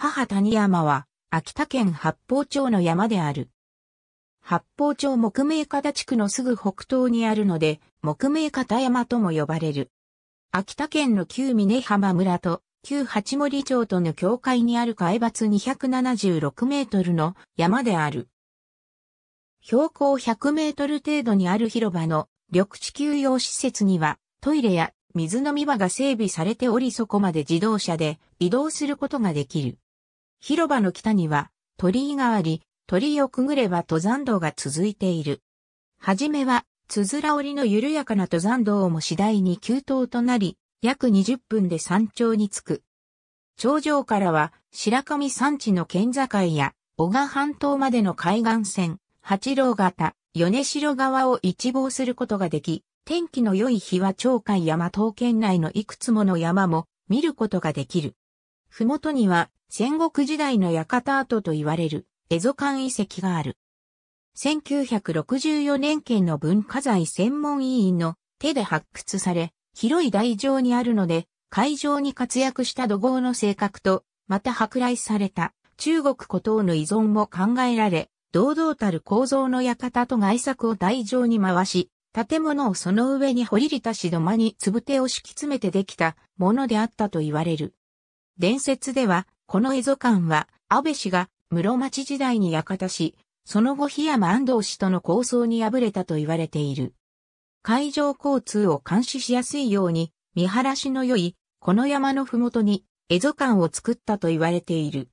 母谷山は、秋田県八方町の山である。八方町木目方地区のすぐ北東にあるので、木目方山とも呼ばれる。秋田県の旧峰浜村と旧八森町との境界にある海抜276メートルの山である。標高100メートル程度にある広場の緑地休養施設にはトイレや水飲み場が整備されておりそこまで自動車で移動することができる。広場の北には鳥居があり、鳥居をくぐれば登山道が続いている。はじめは、つづら折りの緩やかな登山道も次第に急登となり、約20分で山頂に着く。頂上からは、白神山地の県境や、小賀半島までの海岸線、八郎型、米城川を一望することができ、天気の良い日は鳥海山東県内のいくつもの山も見ることができる。ふもとには戦国時代の館跡と言われる蝦夷館遺跡がある。1964年県の文化財専門委員の手で発掘され、広い台上にあるので、会場に活躍した土豪の性格と、また舶来された中国古島の依存も考えられ、堂々たる構造の館と外作を台上に回し、建物をその上に掘り出たし土間につぶてを敷き詰めてできたものであったと言われる。伝説では、この蝦夷館は、安倍氏が室町時代に館し、その後檜山安藤氏との構想に敗れたと言われている。海上交通を監視しやすいように、見晴らしの良い、この山のふもとに、蝦夷館を作ったと言われている。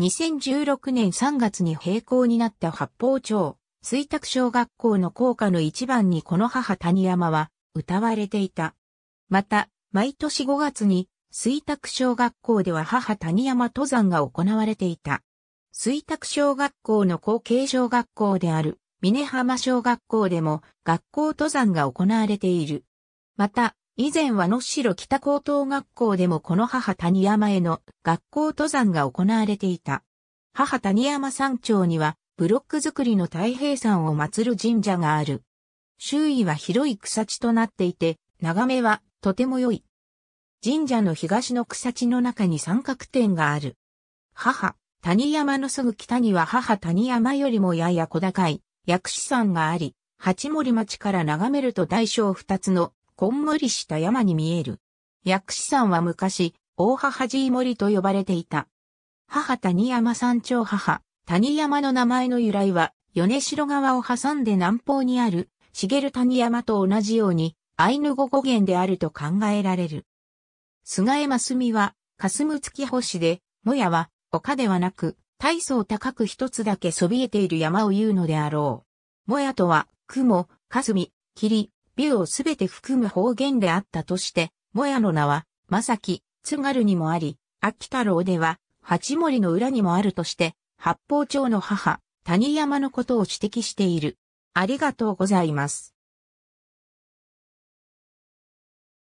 2016年3月に閉校になった八方町、水卓小学校の校歌の一番にこの母谷山は歌われていた。また、毎年5月に水卓小学校では母谷山登山が行われていた。水卓小学校の後継小学校である、峰浜小学校でも学校登山が行われている。また、以前は野城北高等学校でもこの母谷山への学校登山が行われていた。母谷山山頂にはブロック作りの太平山を祀る神社がある。周囲は広い草地となっていて、眺めはとても良い。神社の東の草地の中に三角点がある。母、谷山のすぐ北には母谷山よりもやや小高い、薬師山があり、八森町から眺めると大小二つの、こんもりした山に見える。薬師山は昔、大母爺森と呼ばれていた。母谷山山頂母、谷山の名前の由来は、米城川を挟んで南方にある、茂谷山と同じように、アイヌ語語源であると考えられる。菅江真澄は、霞む月星で、もやは、丘ではなく、大層高く一つだけそびえている山を言うのであろう。もやとは、雲、霞、霧、美をすべて含む方言であったとして、もやの名は、まさき、津軽にもあり、秋太郎では、八森の裏にもあるとして、八方町の母、谷山のことを指摘している。ありがとうございます。